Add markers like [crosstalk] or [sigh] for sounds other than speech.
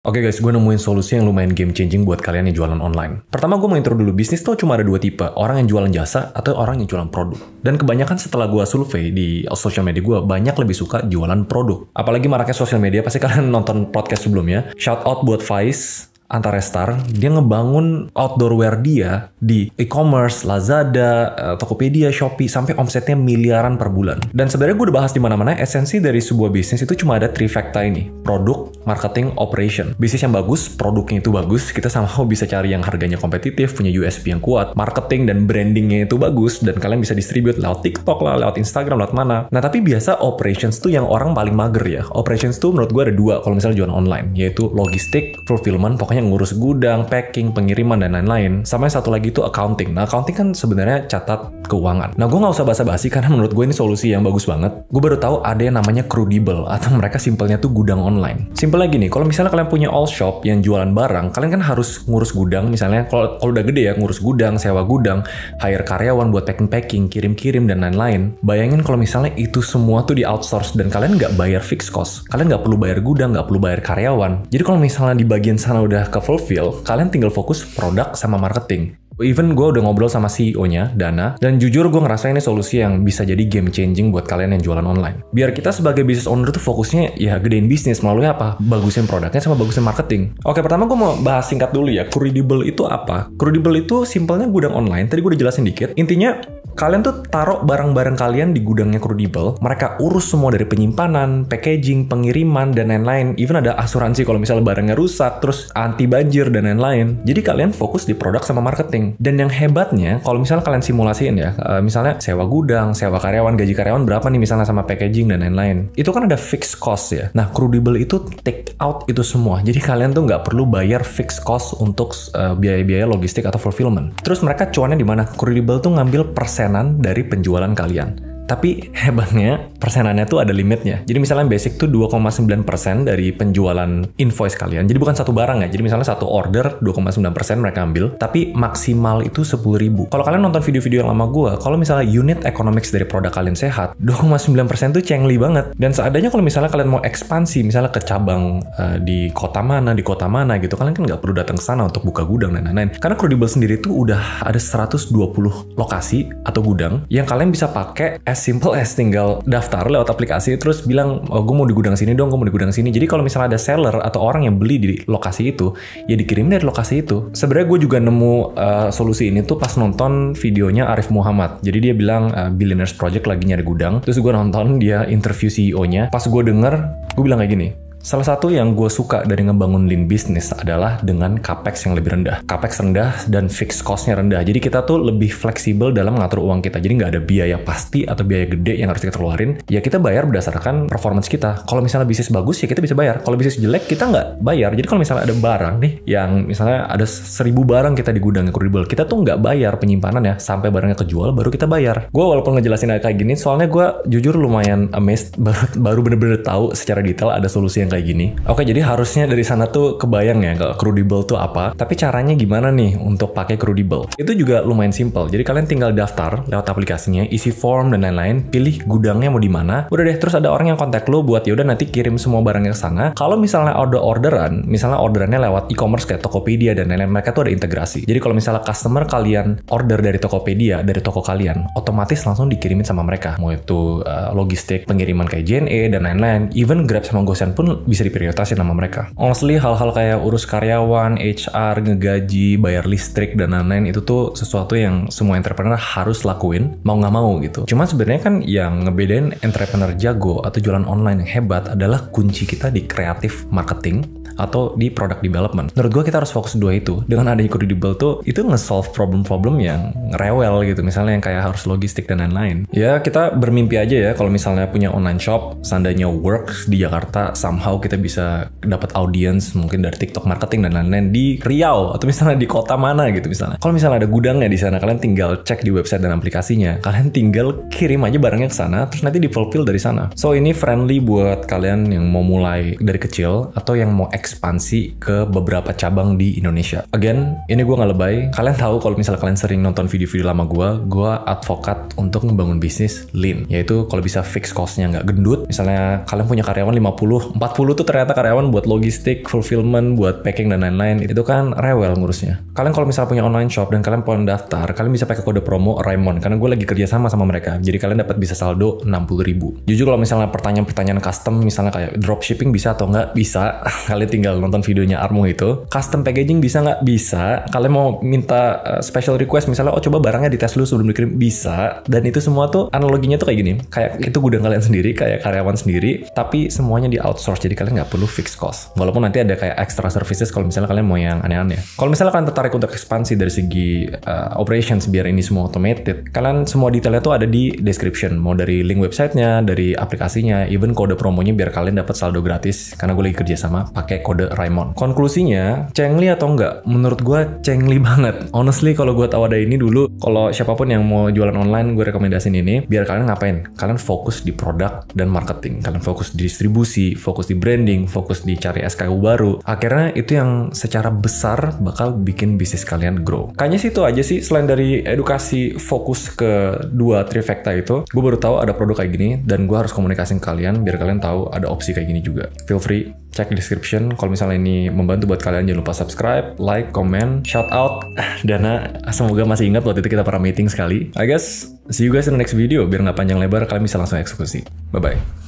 Oke okay guys, gue nemuin solusi yang lumayan game changing buat kalian yang jualan online. Pertama gue mau intro dulu, bisnis tuh cuma ada dua tipe, orang yang jualan jasa atau orang yang jualan produk. Dan kebanyakan setelah gue survei di social media gue, banyak lebih suka jualan produk. Apalagi maraknya sosial media, pasti kalian [laughs] nonton podcast sebelumnya. Shout out buat Faiz. Antarestar, dia ngebangun outdoor outdoorware dia di e-commerce, Lazada, eh, Tokopedia, Shopee, sampai omsetnya miliaran per bulan. Dan sebenarnya gue udah bahas di mana-mana, esensi dari sebuah bisnis itu cuma ada trifecta ini, produk, marketing, operation. Bisnis yang bagus, produknya itu bagus, kita sama-sama bisa cari yang harganya kompetitif, punya USP yang kuat, marketing dan brandingnya itu bagus, dan kalian bisa distribute lewat TikTok lah, lewat Instagram, lewat mana. Nah tapi biasa operations tuh yang orang paling mager ya. Operations tuh menurut gue ada dua kalau misalnya jualan online, yaitu logistik, fulfillment, pokoknya yang ngurus gudang, packing, pengiriman, dan lain-lain. Sama yang satu lagi itu accounting. Nah, accounting kan sebenarnya catat keuangan. Nah, gue nggak usah basa-basi karena menurut gue ini solusi yang bagus banget. Gue baru tahu ada yang namanya Crudible atau mereka simpelnya tuh gudang online. Simpel lagi nih, kalau misalnya kalian punya all shop yang jualan barang, kalian kan harus ngurus gudang. Misalnya kalau kalau udah gede ya ngurus gudang, sewa gudang, hire karyawan buat packing-packing, kirim-kirim dan lain-lain. Bayangin kalau misalnya itu semua tuh di outsource dan kalian nggak bayar fixed cost, kalian nggak perlu bayar gudang, nggak perlu bayar karyawan. Jadi kalau misalnya di bagian sana udah ke fulfill, kalian tinggal fokus produk sama marketing. Even gue udah ngobrol sama CEO-nya, Dana, dan jujur gue ngerasa ini solusi yang bisa jadi game changing buat kalian yang jualan online. Biar kita sebagai business owner tuh fokusnya ya gedein bisnis melalui apa? Bagusin produknya sama bagusin marketing. Oke, pertama gue mau bahas singkat dulu ya, credible itu apa? Credible itu simpelnya gudang online, tadi gue udah jelasin dikit. Intinya Kalian tuh taruh barang-barang kalian di gudangnya Credible, mereka urus semua dari penyimpanan, packaging, pengiriman, dan lain-lain. Even ada asuransi kalau misalnya barangnya rusak, terus anti banjir, dan lain-lain. Jadi kalian fokus di produk sama marketing. Dan yang hebatnya, kalau misalnya kalian simulasiin ya, eh, misalnya sewa gudang, sewa karyawan, gaji karyawan berapa nih misalnya sama packaging, dan lain-lain. Itu kan ada fixed cost ya. Nah, Credible itu take out itu semua. Jadi kalian tuh nggak perlu bayar fixed cost untuk eh, biaya-biaya logistik atau fulfillment. Terus mereka cuannya di mana? Credible tuh ngambil persen persenan dari penjualan kalian. Tapi hebatnya persenannya tuh ada limitnya. Jadi misalnya basic tuh 2,9% dari penjualan invoice kalian. Jadi bukan satu barang ya. Jadi misalnya satu order 2,9% mereka ambil, tapi maksimal itu 10.000. Kalau kalian nonton video-video yang lama gue, kalau misalnya unit economics dari produk kalian sehat, 2,9% tuh cengli banget. Dan seadanya kalau misalnya kalian mau ekspansi, misalnya ke cabang uh, di kota mana, di kota mana gitu, kalian kan nggak perlu datang ke sana untuk buka gudang dan lain-lain. Karena Credible sendiri tuh udah ada 120 lokasi atau gudang yang kalian bisa pakai simple as tinggal daftar lewat aplikasi terus bilang oh, gue mau di gudang sini dong, gue mau di gudang sini. Jadi kalau misalnya ada seller atau orang yang beli di lokasi itu, ya dikirim dari lokasi itu. Sebenarnya gue juga nemu uh, solusi ini tuh pas nonton videonya Arif Muhammad. Jadi dia bilang uh, Billionaires Project lagi nyari gudang. Terus gue nonton dia interview CEO-nya. Pas gue denger, gue bilang kayak gini, Salah satu yang gue suka dari ngebangun lean business adalah dengan capex yang lebih rendah. Capex rendah dan fixed costnya rendah. Jadi kita tuh lebih fleksibel dalam ngatur uang kita. Jadi nggak ada biaya pasti atau biaya gede yang harus kita keluarin. Ya kita bayar berdasarkan performance kita. Kalau misalnya bisnis bagus ya kita bisa bayar. Kalau bisnis jelek kita nggak bayar. Jadi kalau misalnya ada barang nih yang misalnya ada seribu barang kita di gudang yang kredibel, kita tuh nggak bayar penyimpanan ya sampai barangnya kejual baru kita bayar. Gue walaupun ngejelasin kayak gini, soalnya gue jujur lumayan amazed [laughs] baru bener-bener tahu secara detail ada solusi yang kayak gini. Oke, jadi harusnya dari sana tuh kebayang ya kalau Credible tuh apa. Tapi caranya gimana nih untuk pakai Credible? Itu juga lumayan simple. Jadi kalian tinggal daftar lewat aplikasinya, isi form dan lain-lain, pilih gudangnya mau di mana. Udah deh, terus ada orang yang kontak lo buat yaudah nanti kirim semua barangnya ke sana. Kalau misalnya order orderan, misalnya orderannya lewat e-commerce kayak Tokopedia dan lain-lain, mereka tuh ada integrasi. Jadi kalau misalnya customer kalian order dari Tokopedia, dari toko kalian, otomatis langsung dikirimin sama mereka. Mau itu uh, logistik, pengiriman kayak JNE dan lain-lain. Even Grab sama Gosen pun bisa diprioritasin sama mereka. Honestly, hal-hal kayak urus karyawan, HR, ngegaji, bayar listrik, dan lain-lain itu tuh sesuatu yang semua entrepreneur harus lakuin, mau nggak mau gitu. Cuman sebenarnya kan yang ngebedain entrepreneur jago atau jualan online yang hebat adalah kunci kita di kreatif marketing atau di product development. Menurut gue kita harus fokus dua itu. Dengan adanya Credible tuh itu nge-solve problem-problem yang rewel gitu. Misalnya yang kayak harus logistik dan lain-lain. Ya kita bermimpi aja ya kalau misalnya punya online shop, seandainya works di Jakarta, somehow kita bisa dapat audience mungkin dari TikTok marketing dan lain-lain di Riau atau misalnya di kota mana gitu misalnya. Kalau misalnya ada gudangnya di sana, kalian tinggal cek di website dan aplikasinya. Kalian tinggal kirim aja barangnya ke sana, terus nanti di fulfill dari sana. So ini friendly buat kalian yang mau mulai dari kecil atau yang mau eks ekspansi ke beberapa cabang di Indonesia. Again, ini gue nggak lebay. Kalian tahu kalau misalnya kalian sering nonton video-video lama gue, gue advokat untuk membangun bisnis lean, yaitu kalau bisa fix cost-nya nggak gendut. Misalnya kalian punya karyawan 50, 40 tuh ternyata karyawan buat logistik, fulfillment, buat packing dan lain-lain. Itu kan rewel ngurusnya. Kalian kalau misalnya punya online shop dan kalian pengen daftar, kalian bisa pakai kode promo Raymond karena gue lagi kerja sama sama mereka. Jadi kalian dapat bisa saldo 60 ribu. Jujur kalau misalnya pertanyaan-pertanyaan custom misalnya kayak dropshipping bisa atau nggak bisa, [laughs] kalian tinggal tinggal nonton videonya Armo itu. Custom packaging bisa nggak? Bisa. Kalian mau minta uh, special request misalnya, oh coba barangnya dites dulu sebelum dikirim. Bisa. Dan itu semua tuh analoginya tuh kayak gini. Kayak itu gudang kalian sendiri, kayak karyawan sendiri. Tapi semuanya di outsource. Jadi kalian nggak perlu fix cost. Walaupun nanti ada kayak extra services kalau misalnya kalian mau yang aneh-aneh. Kalau misalnya kalian tertarik untuk ekspansi dari segi uh, operations biar ini semua automated, kalian semua detailnya tuh ada di description. Mau dari link websitenya, dari aplikasinya, even kode promonya biar kalian dapat saldo gratis. Karena gue lagi kerja sama pakai kode Raymond. Konklusinya, Chengli atau enggak? Menurut gue Chengli banget. Honestly, kalau gue tahu ada ini dulu, kalau siapapun yang mau jualan online, gue rekomendasiin ini. Biar kalian ngapain? Kalian fokus di produk dan marketing. Kalian fokus di distribusi, fokus di branding, fokus di cari SKU baru. Akhirnya itu yang secara besar bakal bikin bisnis kalian grow. Kayaknya sih itu aja sih. Selain dari edukasi fokus ke dua trifecta itu, gue baru tahu ada produk kayak gini dan gue harus komunikasiin kalian biar kalian tahu ada opsi kayak gini juga. Feel free cek description. Kalau misalnya ini membantu buat kalian, jangan lupa subscribe, like, comment, shout out. [laughs] Dana, semoga masih ingat waktu itu kita pernah meeting sekali. I guess, see you guys in the next video. Biar nggak panjang lebar, kalian bisa langsung eksekusi. Bye-bye.